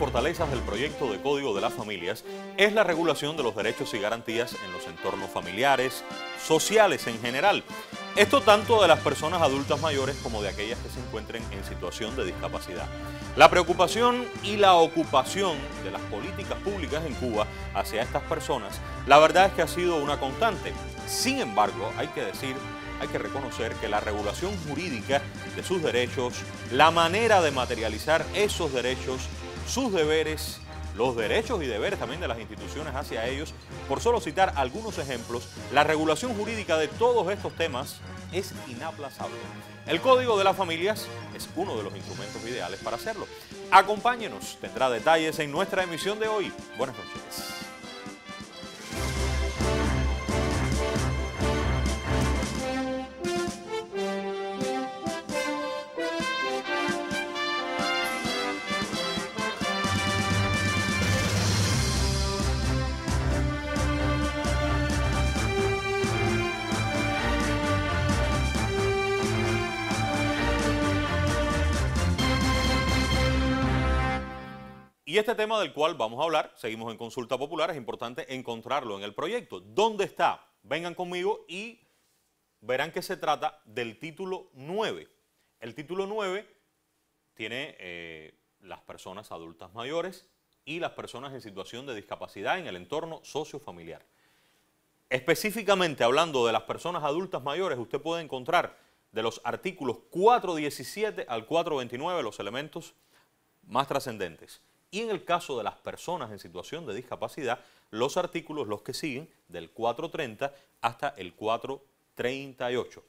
fortalezas del proyecto de Código de las Familias es la regulación de los derechos y garantías en los entornos familiares, sociales en general. Esto tanto de las personas adultas mayores como de aquellas que se encuentren en situación de discapacidad. La preocupación y la ocupación de las políticas públicas en Cuba hacia estas personas, la verdad es que ha sido una constante. Sin embargo, hay que decir hay que reconocer que la regulación jurídica de sus derechos, la manera de materializar esos derechos sus deberes, los derechos y deberes también de las instituciones hacia ellos. Por solo citar algunos ejemplos, la regulación jurídica de todos estos temas es inaplazable. El Código de las Familias es uno de los instrumentos ideales para hacerlo. Acompáñenos, tendrá detalles en nuestra emisión de hoy. Buenas noches. este tema del cual vamos a hablar, seguimos en consulta popular, es importante encontrarlo en el proyecto. ¿Dónde está? Vengan conmigo y verán que se trata del título 9. El título 9 tiene eh, las personas adultas mayores y las personas en situación de discapacidad en el entorno sociofamiliar. Específicamente hablando de las personas adultas mayores, usted puede encontrar de los artículos 417 al 429 los elementos más trascendentes. Y en el caso de las personas en situación de discapacidad, los artículos, los que siguen, del 430 hasta el 438.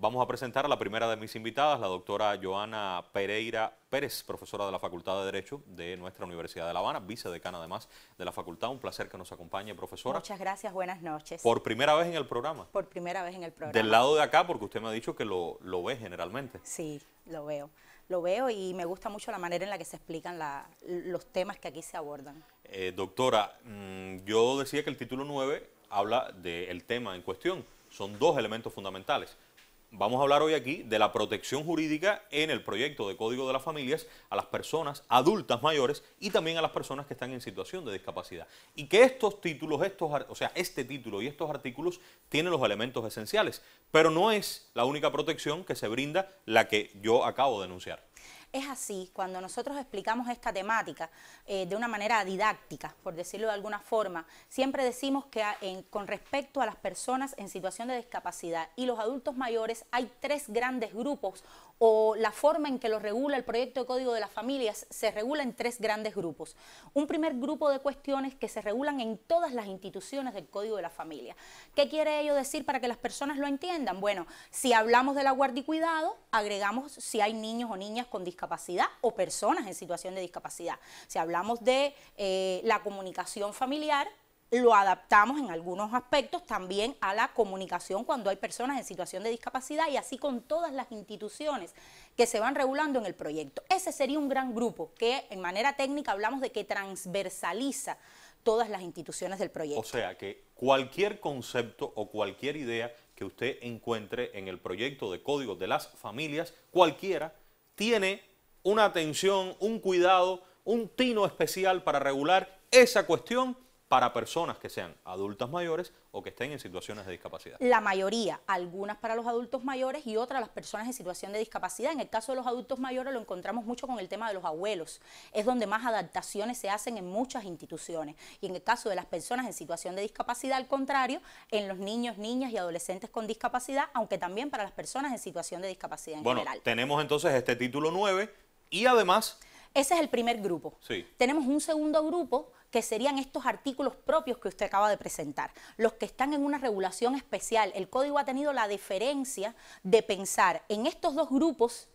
Vamos a presentar a la primera de mis invitadas, la doctora Joana Pereira Pérez, profesora de la Facultad de Derecho de nuestra Universidad de La Habana, vicedecana además de la facultad. Un placer que nos acompañe, profesora. Muchas gracias, buenas noches. Por primera vez en el programa. Por primera vez en el programa. Del lado de acá, porque usted me ha dicho que lo, ve generalmente. Sí, lo veo. Lo veo y me gusta mucho la manera en la que se explican los temas que aquí se abordan. Eh, doctora, mm, yo decía que el título 9 habla del tema en cuestión. Son dos elementos fundamentales vamos a hablar hoy aquí de la protección jurídica en el proyecto de Código de las Familias a las personas adultas mayores y también a las personas que están en situación de discapacidad. Y que estos títulos, estos, o sea, este título y estos artículos tienen los elementos esenciales, pero no es la única protección que se brinda la que yo acabo de denunciar. Es así, cuando nosotros explicamos esta temática eh, de una manera didáctica, por decirlo de alguna forma, siempre decimos que con respecto a las personas en situación de discapacidad y los adultos mayores hay tres grandes grupos o la forma en que lo regula el proyecto de Código de las Familias se regula en tres grandes grupos. Un primer grupo de cuestiones que se regulan en todas las instituciones del Código de la Familia. ¿Qué quiere ello decir para que las personas lo entiendan? Bueno, si hablamos de la guardia y cuidado, agregamos si hay niños o niñas con discapacidad o personas en situación de discapacidad. Si hablamos de eh, la comunicación familiar, lo adaptamos en algunos aspectos también a la comunicación cuando hay personas en situación de discapacidad y así con todas las instituciones que se van regulando en el proyecto. Ese sería un gran grupo que en manera técnica hablamos de que transversaliza todas las instituciones del proyecto. O sea que cualquier concepto o cualquier idea que usted encuentre en el proyecto de código de las familias, cualquiera, tiene una atención, un cuidado, un tino especial para regular esa cuestión para personas que sean adultas mayores o que estén en situaciones de discapacidad. La mayoría, algunas para los adultos mayores y otras las personas en situación de discapacidad. En el caso de los adultos mayores lo encontramos mucho con el tema de los abuelos. Es donde más adaptaciones se hacen en muchas instituciones. Y en el caso de las personas en situación de discapacidad, al contrario, en los niños, niñas y adolescentes con discapacidad, aunque también para las personas en situación de discapacidad en bueno, general. Tenemos entonces este título 9 y además... Ese es el primer grupo. Sí. Tenemos un segundo grupo que serían estos artículos propios que usted acaba de presentar, los que están en una regulación especial. El código ha tenido la diferencia de pensar en estos dos grupos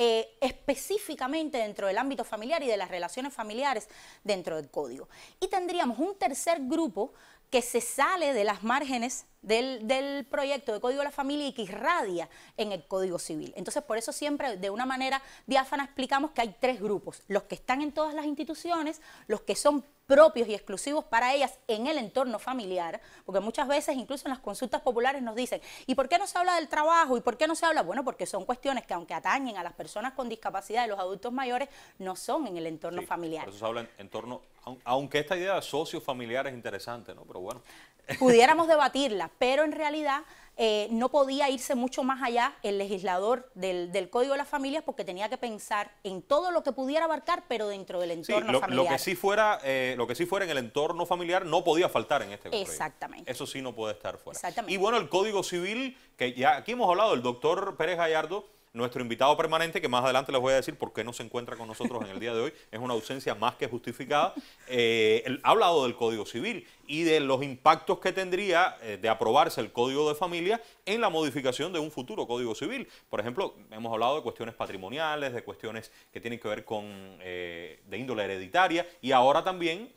eh, específicamente dentro del ámbito familiar y de las relaciones familiares dentro del código. Y tendríamos un tercer grupo que se sale de las márgenes del, del, proyecto de Código de la Familia y que irradia en el Código Civil. Entonces, por eso siempre de una manera diáfana explicamos que hay tres grupos, los que están en todas las instituciones, los que son propios y exclusivos para ellas en el entorno familiar, porque muchas veces incluso en las consultas populares nos dicen, ¿y por qué no se habla del trabajo? ¿Y por qué no se habla? Bueno, porque son cuestiones que aunque atañen a las personas con discapacidad y los adultos mayores, no son en el entorno familiar. Por eso entorno aunque esta idea de socios familiares es interesante, ¿no? Pero bueno. Pudiéramos debatirla, pero en realidad eh, no podía irse mucho más allá el legislador del, Código de las Familias porque tenía que pensar en todo lo que pudiera abarcar, pero dentro del entorno lo, familiar. Lo que, sí fuera, eh, lo que sí fuera en el entorno familiar no podía faltar en este proyecto. Exactamente. Eso sí no puede estar fuera. Exactamente. Y bueno, el Código Civil, que ya aquí hemos hablado, el doctor Pérez Gallardo nuestro invitado permanente, que más adelante les voy a decir por qué no se encuentra con nosotros en el día de hoy, es una ausencia más que justificada, eh, ha hablado del Código Civil y de los impactos que tendría eh, de aprobarse el Código de Familia en la modificación de un futuro Código Civil. Por ejemplo, hemos hablado de cuestiones patrimoniales, de cuestiones que tienen que ver con eh, de índole hereditaria y ahora también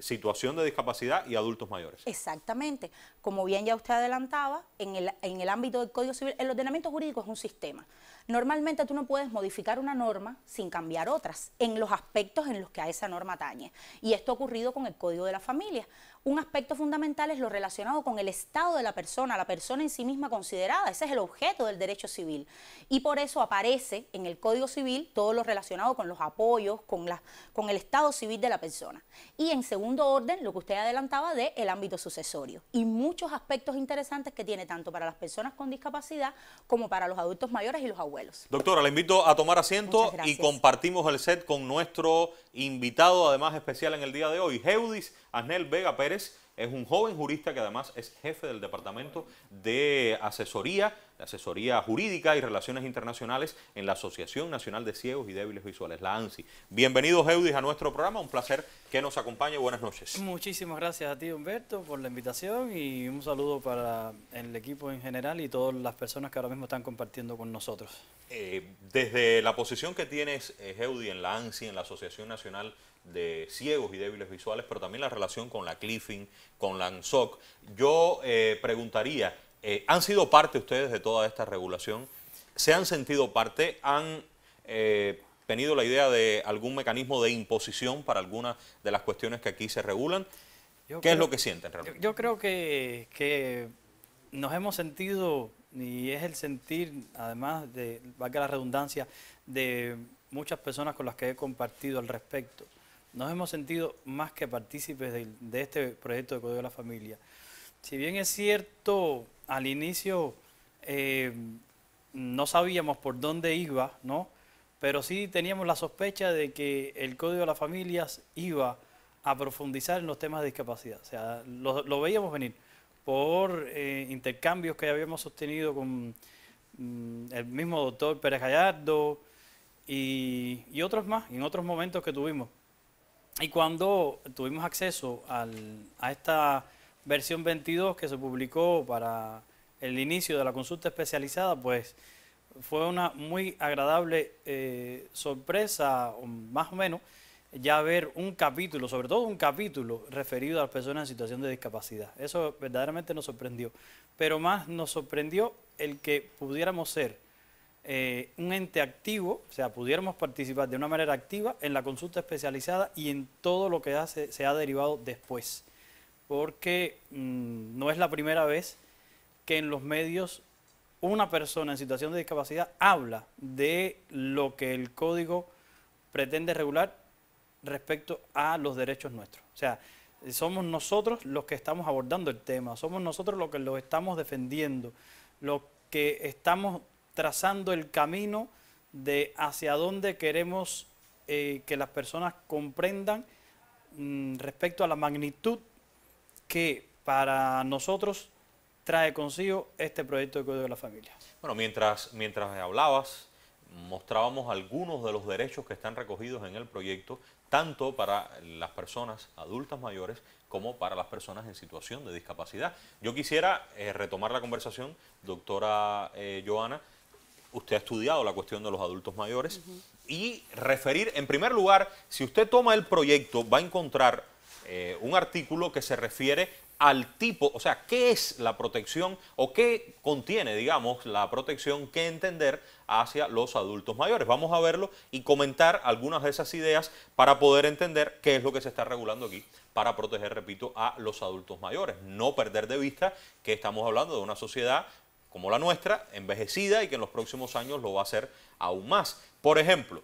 situación de discapacidad y adultos mayores. Exactamente. Como bien ya usted adelantaba, en el, en el ámbito del Código Civil, el ordenamiento jurídico es un sistema. Normalmente tú no puedes modificar una norma sin cambiar otras, en los aspectos en los que a esa norma atañe. Y esto ha ocurrido con el Código de la Familia un aspecto fundamental es lo relacionado con el estado de la persona, la persona en sí misma considerada. Ese es el objeto del derecho civil. Y por eso aparece en el Código Civil todo lo relacionado con los apoyos, con, con el estado civil de la persona. Y en segundo orden, lo que usted adelantaba de el ámbito sucesorio. Y muchos aspectos interesantes que tiene tanto para las personas con discapacidad como para los adultos mayores y los abuelos. Doctora, le invito a tomar asiento y compartimos el set con nuestro invitado, además especial en el día de hoy, Geudis Anel Vega es un joven jurista que además es jefe del Departamento de Asesoría Asesoría Jurídica y Relaciones Internacionales en la Asociación Nacional de Ciegos y Débiles Visuales, la ANSI. Bienvenidos, Eudis, a nuestro programa. Un placer que nos acompañe. Buenas noches. Muchísimas gracias a ti, Humberto, por la invitación y un saludo para el equipo en general y todas las personas que ahora mismo están compartiendo con nosotros. Eh, desde la posición que tienes, eh, Eudis, en la ANSI, en la Asociación Nacional de ciegos y débiles visuales, pero también la relación con la Cliffing, con la ANSOC. Yo eh, preguntaría, eh, han sido parte ustedes de toda esta regulación, se han sentido parte, han eh, tenido la idea de algún mecanismo de imposición para algunas de las cuestiones que aquí se regulan. ¿Qué es lo que sienten realmente? Yo, creo que, nos hemos sentido, y es el sentir, además de, valga la redundancia, de muchas personas con las que he compartido al respecto. Nos hemos sentido más que partícipes de, de este proyecto de Código de la Familia. Si bien es cierto, al inicio eh, no sabíamos por dónde iba, ¿no? Pero sí teníamos la sospecha de que el Código de las Familias iba a profundizar en los temas de discapacidad. O sea, lo, veíamos venir por eh, intercambios que habíamos sostenido con mm, el mismo doctor Pérez Gallardo y, otros más, en otros momentos que tuvimos. Y cuando tuvimos acceso a esta versión 22 que se publicó para el inicio de la consulta especializada, pues fue una muy agradable eh, sorpresa, más o menos, ya ver un capítulo, sobre todo un capítulo referido a las personas en situación de discapacidad. Eso verdaderamente nos sorprendió. Pero más nos sorprendió el que pudiéramos ser eh, un ente activo, o sea, pudiéramos participar de una manera activa en la consulta especializada y en todo lo que se ha derivado después porque mm, no es la primera vez que en los medios una persona en situación de discapacidad habla de lo que el código pretende regular respecto a los derechos nuestros. O sea, somos nosotros los que estamos abordando el tema, somos nosotros los que lo estamos defendiendo, los que estamos trazando el camino de hacia dónde queremos eh, que las personas comprendan mm, respecto a la magnitud que para nosotros trae consigo este proyecto de Código de la Familia. Bueno, mientras, mientras hablabas, mostrábamos algunos de los derechos que están recogidos en el proyecto, tanto para las personas adultas mayores como para las personas en situación de discapacidad. Yo quisiera eh, retomar la conversación, doctora eh, Joana. Usted ha estudiado la cuestión de los adultos mayores y referir, en primer lugar, si usted toma el proyecto, va a encontrar eh, un artículo que se refiere al tipo, o sea, qué es la protección o qué contiene, digamos, la protección que entender hacia los adultos mayores. Vamos a verlo y comentar algunas de esas ideas para poder entender qué es lo que se está regulando aquí para proteger, repito, a los adultos mayores. No perder de vista que estamos hablando de una sociedad como la nuestra, envejecida y que en los próximos años lo va a hacer aún más. Por ejemplo,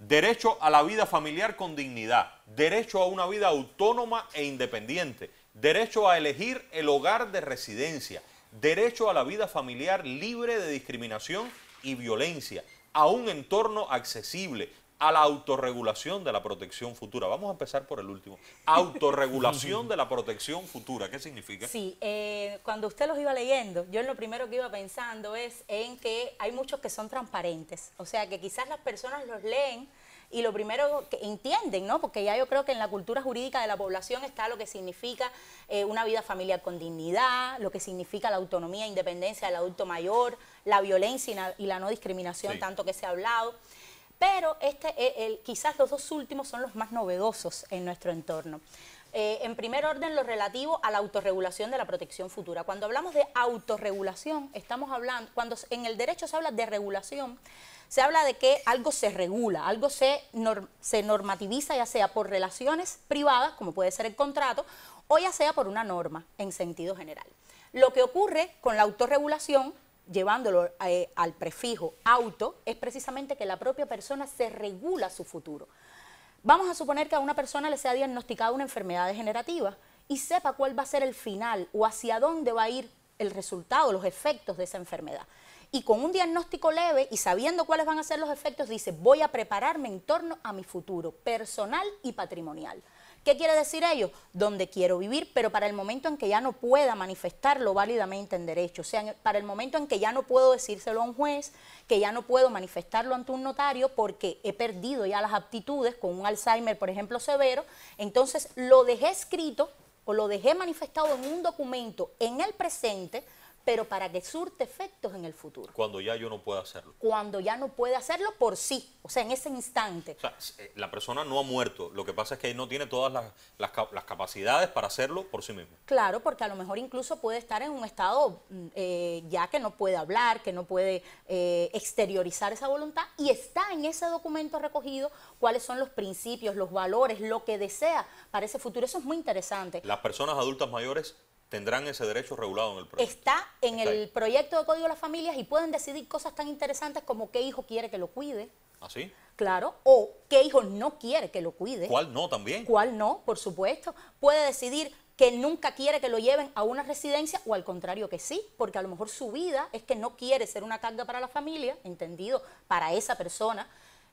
derecho a la vida familiar con dignidad, derecho a una vida autónoma e independiente, derecho a elegir el hogar de residencia, derecho a la vida familiar libre de discriminación y violencia, a un entorno accesible, a la autorregulación de la protección futura. Vamos a empezar por el último. Autorregulación de la protección futura, ¿qué significa? Sí, eh, cuando usted los iba leyendo, yo lo primero que iba pensando es en que hay muchos que son transparentes, o sea que quizás las personas los leen y lo primero que entienden, ¿no? Porque ya yo creo que en la cultura jurídica de la población está lo que significa eh, una vida familiar con dignidad, lo que significa la autonomía e independencia del adulto mayor, la violencia y, la no discriminación, tanto que se ha hablado pero este, eh, quizás los dos últimos son los más novedosos en nuestro entorno. Eh, en primer orden, lo relativo a la autorregulación de la protección futura. Cuando hablamos de autorregulación, estamos hablando, cuando en el derecho se habla de regulación, se habla de que algo se regula, algo se, se normativiza, ya sea por relaciones privadas, como puede ser el contrato, o ya sea por una norma en sentido general. Lo que ocurre con la autorregulación llevándolo eh, al prefijo auto, es precisamente que la propia persona se regula su futuro. Vamos a suponer que a una persona le sea diagnosticada una enfermedad degenerativa y sepa cuál va a ser el final o hacia dónde va a ir el resultado, los efectos de esa enfermedad. Y con un diagnóstico leve y sabiendo cuáles van a ser los efectos, dice, voy a prepararme en torno a mi futuro personal y patrimonial. ¿Qué quiere decir ello? Donde quiero vivir, pero para el momento en que ya no pueda manifestarlo válidamente en derecho, o sea, para el momento en que ya no puedo decírselo a un juez, que ya no puedo manifestarlo ante un notario porque he perdido ya las aptitudes con un Alzheimer, por ejemplo, severo, entonces lo dejé escrito o lo dejé manifestado en un documento en el presente, pero para que surte efectos en el futuro. Cuando ya yo no pueda hacerlo. Cuando ya no puede hacerlo por sí, o sea, en ese instante. O sea, eh, la persona no ha muerto, lo que pasa es que no tiene todas las, capacidades para hacerlo por sí mismo. Claro, porque a lo mejor incluso puede estar en un estado mm, eh, ya que no puede hablar, que no puede eh, exteriorizar esa voluntad y está en ese documento recogido cuáles son los principios, los valores, lo que desea para ese futuro. Eso es muy interesante. Las personas adultas mayores tendrán ese derecho regulado en el proyecto. Está en el proyecto de Código de las Familias y pueden decidir cosas tan interesantes como qué hijo quiere que lo cuide. ¿Así? ¿Ah, claro, o qué hijo no quiere que lo cuide. ¿Cuál no también? ¿Cuál no, por supuesto? Puede decidir que nunca quiere que lo lleven a una residencia o al contrario que sí, porque a lo mejor su vida es que no quiere ser una carga para la familia, entendido, para esa persona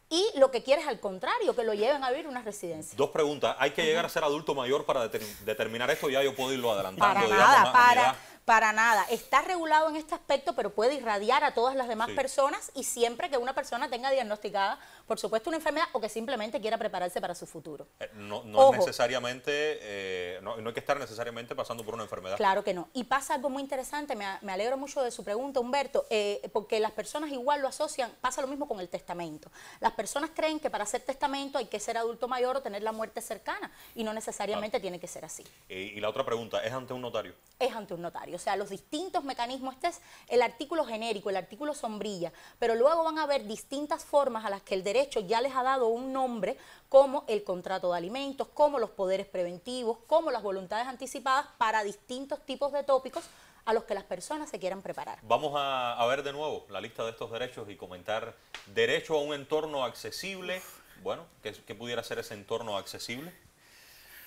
y lo que quieres al contrario, que lo lleven a vivir una residencia. Dos preguntas. ¿Hay que llegar a ser adulto mayor para determinar esto? Ya yo puedo irlo adelantando. Para nada, para, para nada. Está regulado en este aspecto, pero puede irradiar a todas las demás personas y siempre que una persona tenga diagnosticada por supuesto, una enfermedad o que simplemente quiera prepararse para su futuro. Eh, no, es necesariamente, eh, no, hay que estar necesariamente pasando por una enfermedad. Claro que no. Y pasa algo muy interesante, me, alegro mucho de su pregunta, Humberto, eh, porque las personas igual lo asocian, pasa lo mismo con el testamento. Las personas creen que para hacer testamento hay que ser adulto mayor o tener la muerte cercana y no necesariamente ah. tiene que ser así. y la otra pregunta, ¿es ante un notario? Es ante un notario, o sea, los distintos mecanismos, este es el artículo genérico, el artículo sombrilla, pero luego van a haber distintas formas a las que el derecho hecho, ya les ha dado un nombre como el contrato de alimentos, como los poderes preventivos, como las voluntades anticipadas para distintos tipos de tópicos a los que las personas se quieran preparar. Vamos a, ver de nuevo la lista de estos derechos y comentar derecho a un entorno accesible. Bueno, ¿qué, pudiera ser ese entorno accesible?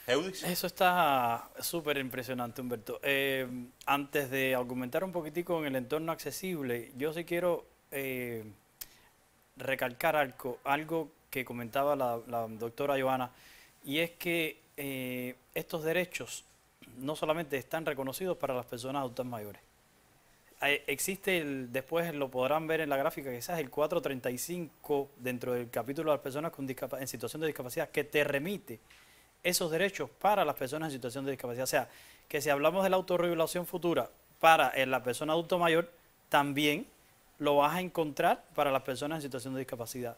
Eso está súper impresionante, Humberto. Eh, antes de argumentar un poquitico en el entorno accesible, yo sí quiero eh, recalcar algo, que comentaba la, doctora Joana, y es que eh, estos derechos no solamente están reconocidos para las personas adultas mayores. Existe, después lo podrán ver en la gráfica, quizás el 435 dentro del capítulo de las personas con en situación de discapacidad, que te remite esos derechos para las personas en situación de discapacidad. O sea, que si hablamos de la autorregulación futura para eh, la persona adulta mayor, también lo vas a encontrar para las personas en situación de discapacidad.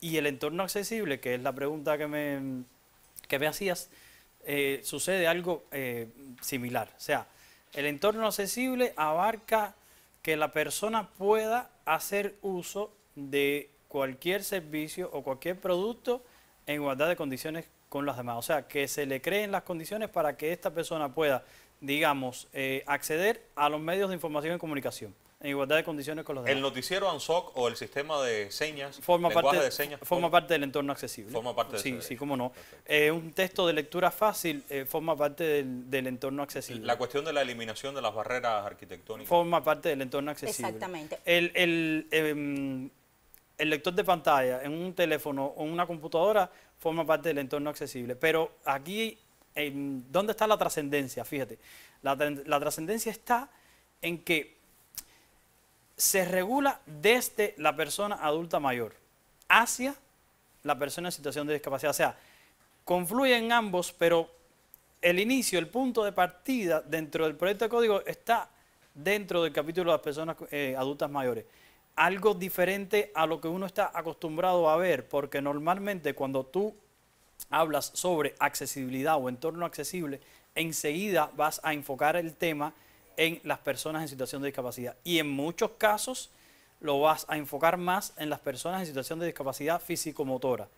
Y el entorno accesible, que es la pregunta que me, me hacías, eh, sucede algo eh, similar. O sea, el entorno accesible abarca que la persona pueda hacer uso de cualquier servicio o cualquier producto en igualdad de condiciones con las demás. O sea, que se le creen las condiciones para que esta persona pueda, digamos, eh, acceder a los medios de información y comunicación en igualdad de condiciones con los demás. ¿El noticiero ANSOC o el sistema de señas, forma parte, de señas? Forma parte del entorno accesible. Forma parte Sí, sí, cómo no. Eh, un texto de lectura fácil eh, forma parte del, entorno accesible. La cuestión de la eliminación de las barreras arquitectónicas. Forma parte del entorno accesible. Exactamente. El, em, lector de pantalla en un teléfono o en una computadora forma parte del entorno accesible. Pero aquí, em, ¿dónde está la trascendencia? Fíjate, la, la trascendencia está en que se regula desde la persona adulta mayor hacia la persona en situación de discapacidad. O sea, confluyen ambos, pero el inicio, el punto de partida dentro del proyecto de código está dentro del capítulo de las personas eh, adultas mayores. Algo diferente a lo que uno está acostumbrado a ver, porque normalmente cuando tú hablas sobre accesibilidad o entorno accesible, enseguida vas a enfocar el tema en las personas en situación de discapacidad. Y en muchos casos lo vas a enfocar más en las personas en situación de discapacidad físico-motora.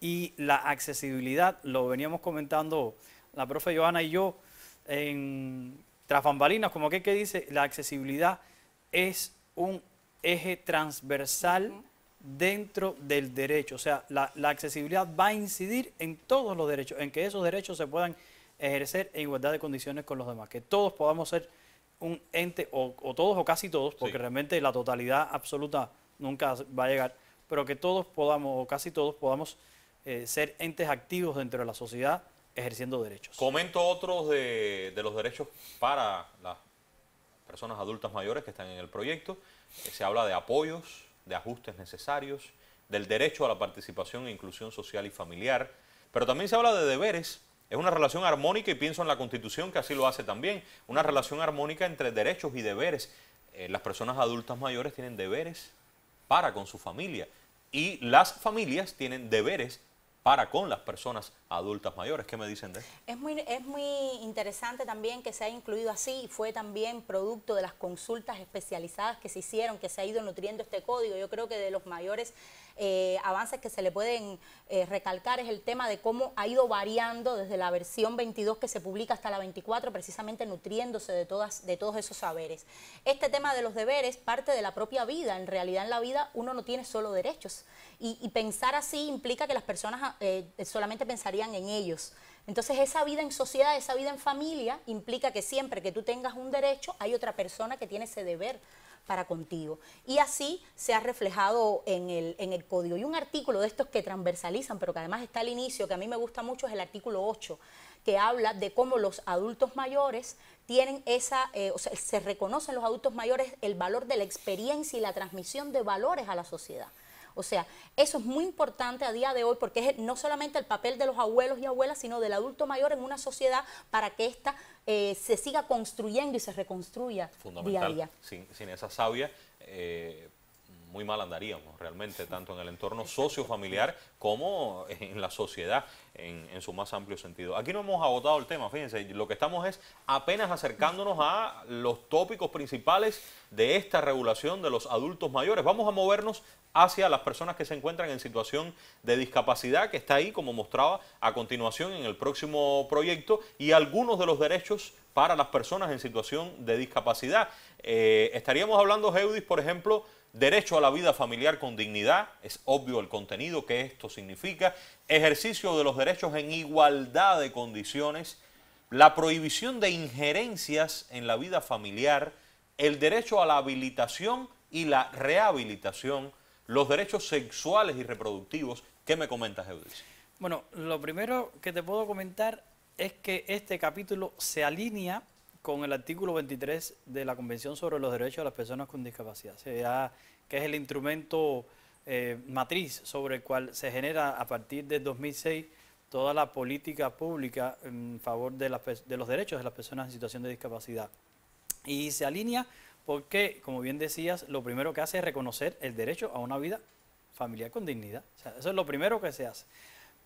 Y la accesibilidad, lo veníamos comentando la profe Joana y yo en tras como que, que dice, la accesibilidad es un eje transversal dentro del derecho. O sea, la accesibilidad va a incidir en todos los derechos, en que esos derechos se puedan ejercer en igualdad de condiciones con los demás, que todos podamos ser un ente, o, todos o casi todos, porque realmente la totalidad absoluta nunca va a llegar, pero que todos podamos, o casi todos podamos eh, ser entes activos dentro de la sociedad ejerciendo derechos. Comento otros de, de los derechos para las personas adultas mayores que están en el proyecto. Eh, se habla de apoyos, de ajustes necesarios, del derecho a la participación e inclusión social y familiar, pero también se habla de deberes es una relación armónica y pienso en la Constitución que así lo hace también. Una relación armónica entre derechos y deberes. Eh, las personas adultas mayores tienen deberes para con su familia y las familias tienen deberes para con las personas adultas mayores. ¿Qué me dicen de eso? Es muy, es muy interesante también que se haya incluido así y fue también producto de las consultas especializadas que se hicieron, que se ha ido nutriendo este código. Yo creo que de los mayores eh, avances que se le pueden eh, recalcar es el tema de cómo ha ido variando desde la versión 22 que se publica hasta la 24, precisamente nutriéndose de, todas, de todos esos saberes. Este tema de los deberes parte de la propia vida. En realidad, en la vida uno no tiene solo derechos. Y, pensar así implica que las personas eh, solamente pensarían en ellos. Entonces esa vida en sociedad, esa vida en familia implica que siempre que tú tengas un derecho hay otra persona que tiene ese deber para contigo. Y así se ha reflejado en el, en el código. Y un artículo de estos que transversalizan, pero que además está al inicio, que a mí me gusta mucho, es el artículo 8 que habla de cómo los adultos mayores tienen esa, eh, o sea, se reconocen los adultos mayores el valor de la experiencia y la transmisión de valores a la sociedad. O sea, eso es muy importante a día de hoy porque es no solamente el papel de los abuelos y abuelas, sino del adulto mayor en una sociedad para que ésta eh, se siga construyendo y se reconstruya Fundamental. Sin, esa savia. Eh, muy mal andaríamos realmente, tanto en el entorno sociofamiliar como en la sociedad en, en, su más amplio sentido. Aquí no hemos agotado el tema, fíjense, lo que estamos es apenas acercándonos a los tópicos principales de esta regulación de los adultos mayores. Vamos a movernos hacia las personas que se encuentran en situación de discapacidad, que está ahí, como mostraba a continuación en el próximo proyecto, y algunos de los derechos para las personas en situación de discapacidad. Eh, estaríamos hablando, Geudis, por ejemplo, derecho a la vida familiar con dignidad, es obvio el contenido que esto significa, ejercicio de los derechos en igualdad de condiciones, la prohibición de injerencias en la vida familiar, el derecho a la habilitación y la rehabilitación los derechos sexuales y reproductivos. ¿Qué me comentas, Eudice? Bueno, lo primero que te puedo comentar es que este capítulo se alinea con el artículo 23 de la Convención sobre los Derechos de las Personas con Discapacidad, que es el instrumento eh, matriz sobre el cual se genera a partir de 2006 toda la política pública en favor de, de los derechos de las personas en situación de discapacidad. Y se alinea porque, como bien decías, lo primero que hace es reconocer el derecho a una vida familiar con dignidad. eso es lo primero que se hace.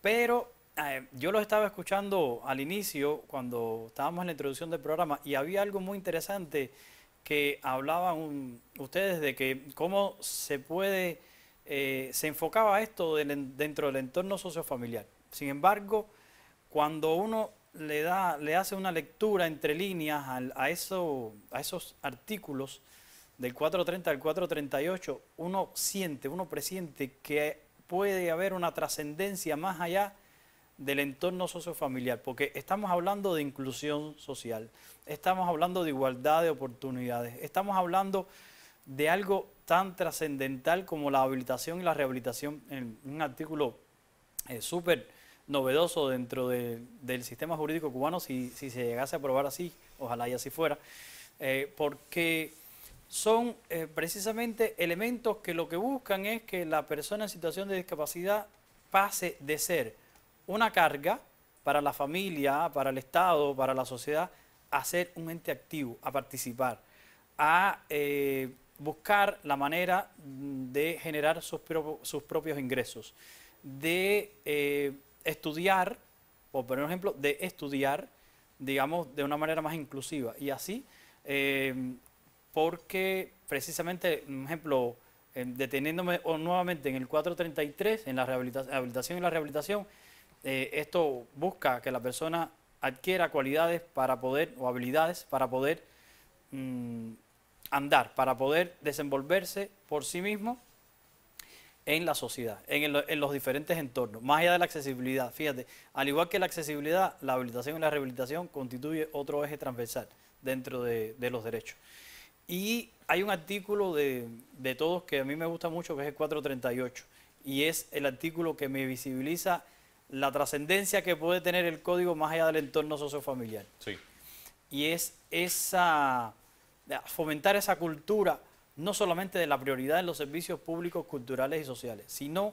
Pero eh, yo lo estaba escuchando al inicio, cuando estábamos en la introducción del programa, y había algo muy interesante que hablaban ustedes de que cómo se puede, eh, se enfocaba esto dentro del entorno sociofamiliar. Sin embargo, cuando uno le, da, le hace una lectura entre líneas a, eso, a esos artículos del 430 al 438, uno siente, uno presiente que puede haber una trascendencia más allá del entorno sociofamiliar, porque estamos hablando de inclusión social, estamos hablando de igualdad de oportunidades, estamos hablando de algo tan trascendental como la habilitación y la rehabilitación, en un artículo eh, súper novedoso dentro del sistema jurídico cubano si, se llegase a aprobar así, ojalá y así fuera, eh, porque son eh, precisamente elementos que lo que buscan es que la persona en situación de discapacidad pase de ser una carga para la familia, para el Estado, para la sociedad, a ser un ente activo, a participar, a eh, buscar la manera de generar sus, sus propios ingresos, de estudiar, por poner un ejemplo, de estudiar, digamos, de una manera más inclusiva. Y así, em, porque precisamente, un ejemplo, em, deteniéndome nuevamente en el 433, en la rehabilitación y la rehabilitación, eh, esto busca que la persona adquiera cualidades para poder, o habilidades para poder mm, andar, para poder desenvolverse por sí mismo en la sociedad, en, los diferentes entornos, más allá de la accesibilidad. Fíjate, al igual que la accesibilidad, la habilitación y la rehabilitación constituye otro eje transversal dentro de, los derechos. Y hay un artículo de, todos que a mí me gusta mucho, que es el 438, y es el artículo que me visibiliza la trascendencia que puede tener el código más allá del entorno sociofamiliar. Sí. Y es esa, fomentar esa cultura no solamente de la prioridad en los servicios públicos, culturales y sociales, sino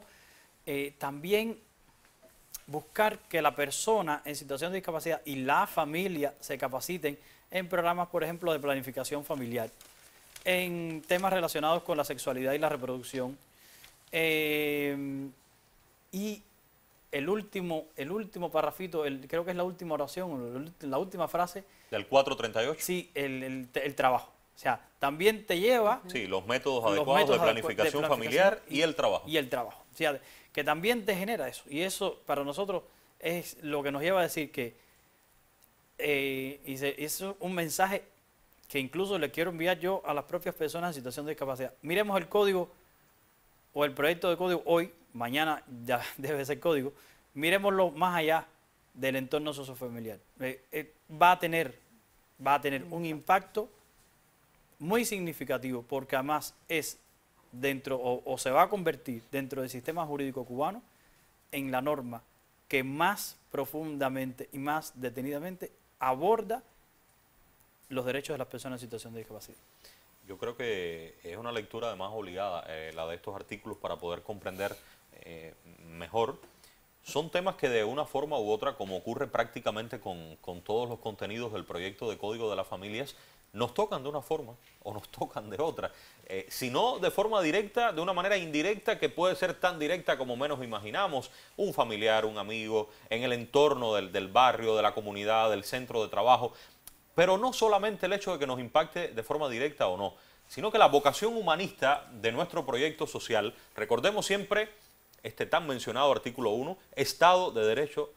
eh, también buscar que la persona en situación de discapacidad y la familia se capaciten en programas, por ejemplo, de planificación familiar, en temas relacionados con la sexualidad y la reproducción. Eh, y el último, el último parrafito, creo que es la última oración, la última frase. Del 438. Sí, el trabajo. O sea, también te lleva... Sí, los métodos adecuados de, planificación familiar y, el trabajo. Y el trabajo. O que también te genera eso. Y eso para nosotros es lo que nos lleva a decir que... Eh, y es un mensaje que incluso le quiero enviar yo a las propias personas en situación de discapacidad. Miremos el código o el proyecto de código hoy, mañana ya debe ser código, miremoslo más allá del entorno sociofamiliar. Eh, eh, va a tener, va a tener un impacto muy significativo porque además es dentro o, se va a convertir dentro del sistema jurídico cubano en la norma que más profundamente y más detenidamente aborda los derechos de las personas en situación de discapacidad. Yo creo que es una lectura además obligada eh, la de estos artículos para poder comprender eh, mejor. Son temas que de una forma u otra, como ocurre prácticamente con todos los contenidos del proyecto de Código de las Familias, nos tocan de una forma o nos tocan de otra, eh, sino de forma directa, de una manera indirecta que puede ser tan directa como menos imaginamos, un familiar, un amigo, en el entorno del, del barrio, de la comunidad, del centro de trabajo, pero no solamente el hecho de que nos impacte de forma directa o no, sino que la vocación humanista de nuestro proyecto social, recordemos siempre este tan mencionado artículo 1, Estado de Derecho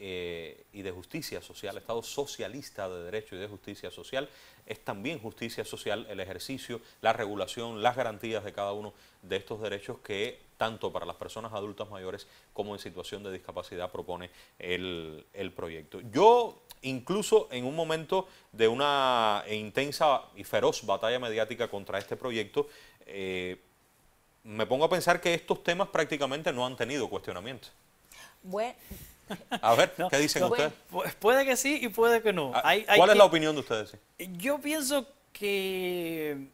eh, y de justicia social, Estado socialista de derecho y de justicia social, es también justicia social el ejercicio, la regulación, las garantías de cada uno de estos derechos que tanto para las personas adultas mayores como en situación de discapacidad propone el, proyecto. Yo incluso en un momento de una intensa y feroz batalla mediática contra este proyecto, eh, me pongo a pensar que estos temas prácticamente no han tenido cuestionamiento. Bueno, a ver, ¿qué dicen ustedes? Puede, que sí y puede que no. Ah, ¿Cuál es la opinión de ustedes? Yo pienso que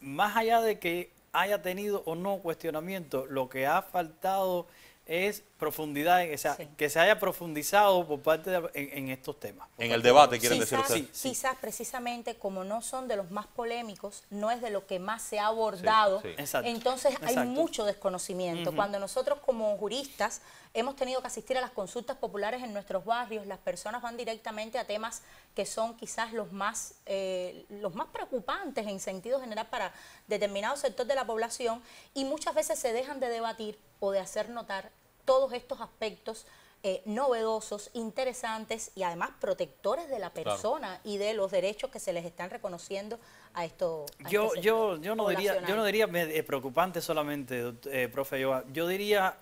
más allá de que haya tenido o no cuestionamiento, lo que ha faltado es profundidad, o sea, que se haya profundizado por parte de, en, estos temas. En el debate, quieren decir Sí, Quizás precisamente como no son de los más polémicos, no es de lo que más se ha abordado, entonces hay mucho desconocimiento. Cuando nosotros como juristas hemos tenido que asistir a las consultas populares en nuestros barrios, las personas van directamente a temas que son quizás los más, eh, los más preocupantes en sentido general para determinados sector de la población y muchas veces se dejan de debatir o de hacer notar todos estos aspectos eh, novedosos, interesantes y además protectores de la persona y de los derechos que se les están reconociendo a esto. yo, este yo, yo, no diría, yo no diría eh, preocupante solamente, eh, profe Joa, yo diría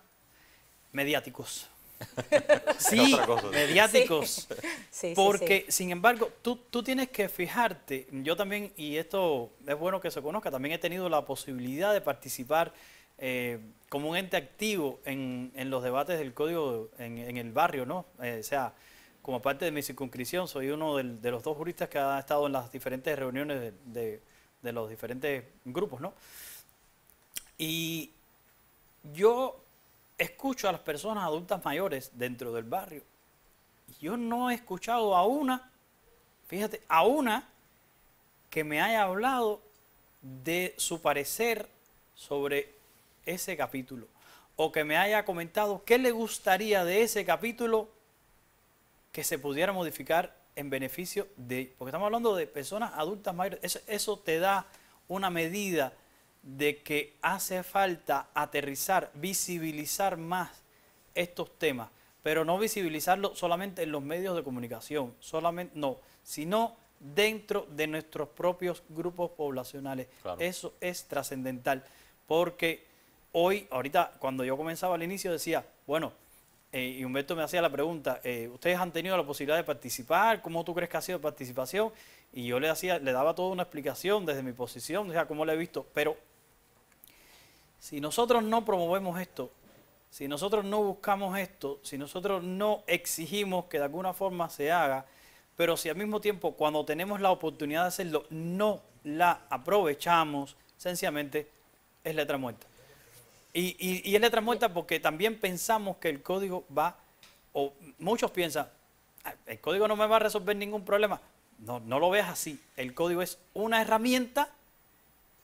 mediáticos. sí, mediáticos. porque, sin embargo, tú, tú tienes que fijarte, yo también, y esto es bueno que se conozca, también he tenido la posibilidad de participar eh, como un ente activo en, los debates del código en, el barrio, ¿no? Eh, o sea, como parte de mi circunscripción, soy uno de los dos juristas que ha estado en las diferentes reuniones de, los diferentes grupos, ¿no? Y yo escucho a las personas adultas mayores dentro del barrio. Yo no he escuchado a una, fíjate, a una que me haya hablado de su parecer sobre ese capítulo o que me haya comentado qué le gustaría de ese capítulo que se pudiera modificar en beneficio de, porque estamos hablando de personas adultas mayores, eso, te da una medida de que hace falta aterrizar, visibilizar más estos temas, pero no visibilizarlo solamente en los medios de comunicación, solamente no, sino dentro de nuestros propios grupos poblacionales. Eso es trascendental, porque hoy, ahorita, cuando yo comenzaba al inicio, decía, bueno, eh, y Humberto me hacía la pregunta, eh, ¿ustedes han tenido la posibilidad de participar? ¿Cómo tú crees que ha sido participación? Y yo le, hacía, le daba toda una explicación desde mi posición, o sea, cómo la he visto. Pero si nosotros no promovemos esto, si nosotros no buscamos esto, si nosotros no exigimos que de alguna forma se haga, pero si al mismo tiempo cuando tenemos la oportunidad de hacerlo no la aprovechamos, sencillamente es letra muerta. Y, en letras muertas porque también pensamos que el código va, o muchos piensan, ah, el código no me va a resolver ningún problema. No, no lo veas así. El código es una herramienta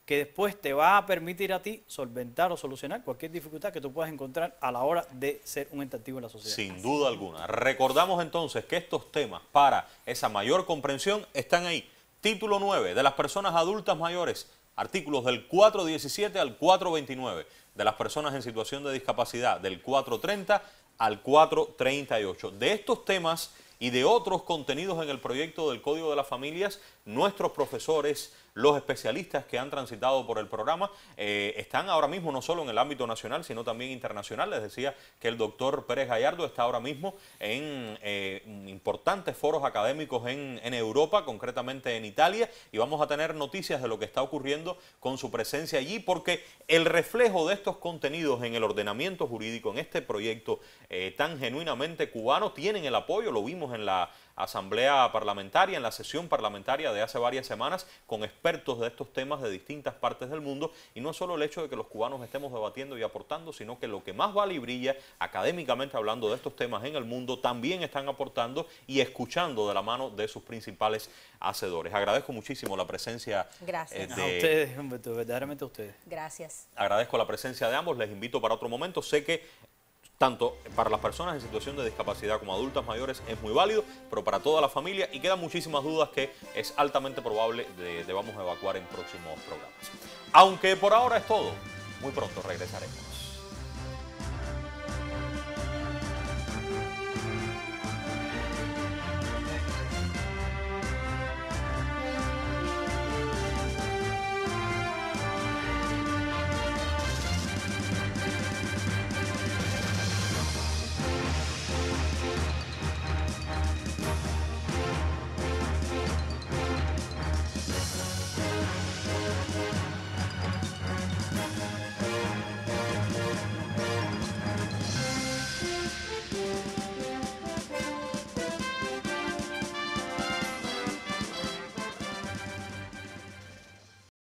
que después te va a permitir a ti solventar o solucionar cualquier dificultad que tú puedas encontrar a la hora de ser un ente en la sociedad. Sin duda alguna. Recordamos entonces que estos temas para esa mayor comprensión están ahí. Título 9 de las personas adultas mayores Artículos del 417 al 429 de las personas en situación de discapacidad, del 430 al 438. De estos temas y de otros contenidos en el proyecto del Código de las Familias, nuestros profesores los especialistas que han transitado por el programa eh, están ahora mismo no solo en el ámbito nacional, sino también internacional. Les decía que el doctor Pérez Gallardo está ahora mismo en eh, importantes foros académicos en, Europa, concretamente en Italia, y vamos a tener noticias de lo que está ocurriendo con su presencia allí, porque el reflejo de estos contenidos en el ordenamiento jurídico, en este proyecto eh, tan genuinamente cubano, tienen el apoyo, lo vimos en la asamblea parlamentaria, en la sesión parlamentaria de hace varias semanas, con expertos de estos temas de distintas partes del mundo. Y no es solo el hecho de que los cubanos estemos debatiendo y aportando, sino que lo que más vale y brilla, académicamente hablando de estos temas en el mundo, también están aportando y escuchando de la mano de sus principales hacedores. Agradezco muchísimo la presencia Gracias. Eh, de... A ustedes, verdaderamente a ustedes. Gracias. Agradezco la presencia de ambos, les invito para otro momento. Sé que tanto para las personas en situación de discapacidad como adultas mayores es muy válido, pero para toda la familia y quedan muchísimas dudas que es altamente probable debamos a evacuar en próximos programas. Aunque por ahora es todo, muy pronto regresaremos.